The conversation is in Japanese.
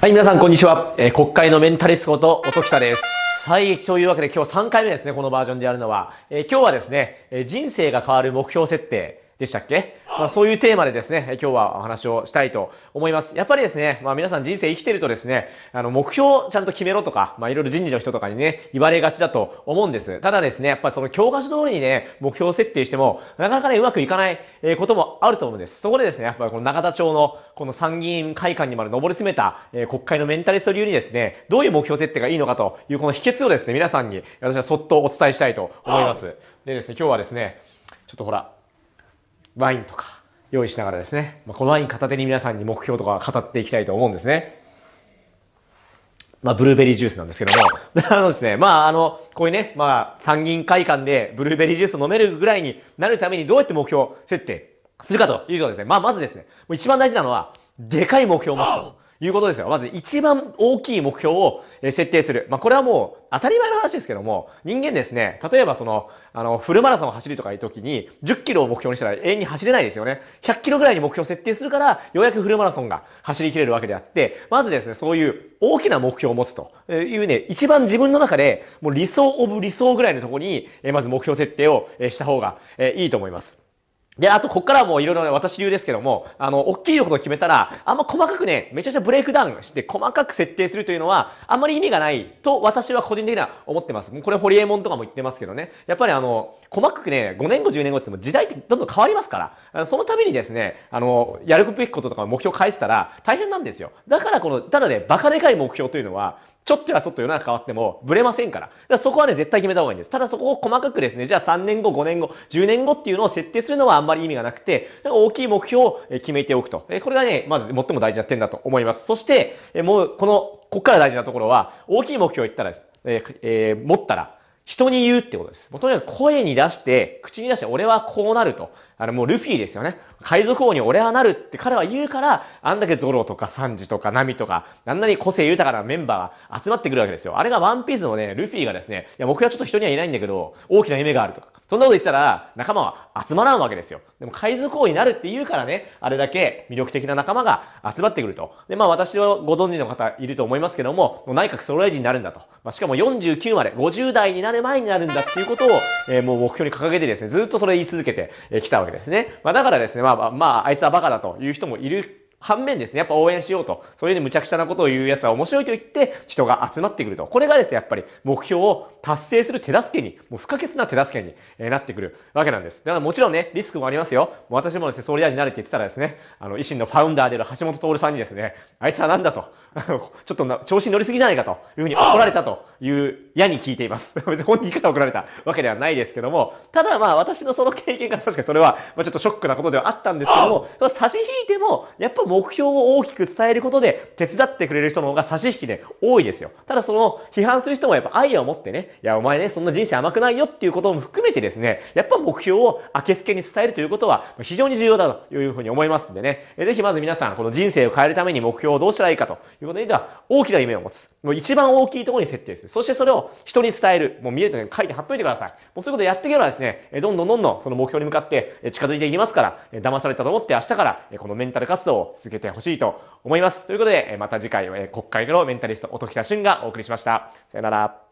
はい、皆さん、こんにちは。えー、国会のメンタリストこと、音北です。はい、というわけで今日3回目ですね、このバージョンでやるのは。えー、今日はですね、えー、人生が変わる目標設定でしたっけまあ、そういうテーマでですね、今日はお話をしたいと思います。やっぱりですね、まあ皆さん人生生きてるとですね、あの、目標ちゃんと決めろとか、まあいろいろ人事の人とかにね、言われがちだと思うんです。ただですね、やっぱりその教科書通りにね、目標を設定しても、なかなかね、うまくいかないこともあると思うんです。そこでですね、やっぱりこの中田町のこの参議院会館にまで上り詰めた、え国会のメンタリスト流にですね、どういう目標設定がいいのかというこの秘訣をですね、皆さんに私はそっとお伝えしたいと思います。でですね、今日はですね、ちょっとほら、ワインとか用意しながらですね、まあ、このワイン片手に皆さんに目標とか語っていきたいと思うんですね。まあ、ブルーベリージュースなんですけども。あのですね、まあ、あの、こういうね、まあ、参議院会館でブルーベリージュースを飲めるぐらいになるためにどうやって目標設定するかというとですね、まあ、まずですね、もう一番大事なのは、でかい目標を持つと。いうことですよ。まず一番大きい目標を設定する。まあ、これはもう当たり前の話ですけども、人間ですね、例えばその、あの、フルマラソンを走るとかいう時に、10キロを目標にしたら永遠に走れないですよね。100キロぐらいに目標を設定するから、ようやくフルマラソンが走りきれるわけであって、まずですね、そういう大きな目標を持つというね、一番自分の中で、もう理想オブ理想ぐらいのところに、まず目標設定をした方がいいと思います。で、あと、こっからもういろいろね、私流ですけども、あの、大きいことを決めたら、あんま細かくね、めちゃくちゃブレイクダウンして、細かく設定するというのは、あんまり意味がないと、私は個人的には思ってます。これ、ホリエモンとかも言ってますけどね。やっぱりあの、細かくね、5年後、10年後って言っても、時代ってどんどん変わりますから、その度にですね、あの、やるべきこととか目標を変えてたら、大変なんですよ。だから、この、ただね、バカでかい目標というのは、ちょっとやそっと世の中変わってもブレませんから。だからそこはね、絶対決めた方がいいんです。ただそこを細かくですね、じゃあ3年後、5年後、10年後っていうのを設定するのはあんまり意味がなくて、大きい目標を決めておくと。これがね、まず最も大事な点だと思います。そして、もうこの、ここから大事なところは、大きい目標を言ったらです、えー、えー、持ったら、人に言うってことです。もうとにかく声に出して、口に出して、俺はこうなると。あの、もうルフィですよね。海賊王に俺はなるって彼は言うから、あんだけゾロとかサンジとかナミとか、あんなに個性豊かなメンバーが集まってくるわけですよ。あれがワンピースのね、ルフィがですね、いや、僕はちょっと人にはいないんだけど、大きな夢があるとか。そんなこと言ったら、仲間は集まらんわけですよ。でも海賊王になるって言うからね、あれだけ魅力的な仲間が集まってくると。で、まあ私をご存知の方いると思いますけども、も内閣総理大臣になるんだと。まあしかも49まで、50代にななる前になるんだっていうことを、えー、もう目標に掲げてですね、ずっとそれ言い続けてきたわけですね。まあだからですね、まあ、まあ、あいつはバカだという人もいる反面ですね、やっぱ応援しようと。そういうふうに無茶苦茶なことを言うやつは面白いと言って人が集まってくると。これがですね、やっぱり目標を達成する手助けに、もう不可欠な手助けに、えなってくるわけなんです。だからもちろんね、リスクもありますよ。もう私もですね、総理大臣になれって言ってたらですね、あの、維新のファウンダーである橋本徹さんにですね、あいつはなんだと、ちょっと調子に乗りすぎじゃないかというふうに怒られたという矢に聞いています。別 に本人から怒られたわけではないですけども、ただまあ私のその経験から確かにそれは、まあ、ちょっとショックなことではあったんですけども、差し引いても、やっぱ目標を大きく伝えることで手伝ってくれる人の方が差し引きで多いですよ。ただその批判する人もやっぱ愛を持ってね、いやお前ね、そんな人生甘くないよっていうことも含めてですね、やっぱ目標を明け付けに伝えるということは非常に重要だというふうに思いますんでね、ぜひまず皆さん、この人生を変えるために目標をどうしたらいいかということで、は大きな夢を持つ。もう一番大きいところに設定する。そしてそれを人に伝える。もう見えるに書いて貼っといてください。もうそういうことやっていけばですね、どんどんどんどんその目標に向かって近づいていきますから、騙されたと思って明日からこのメンタル活動を続けてほしいと思います。ということで、また次回、国会のメンタリスト、音喜多俊がお送りしました。さよなら。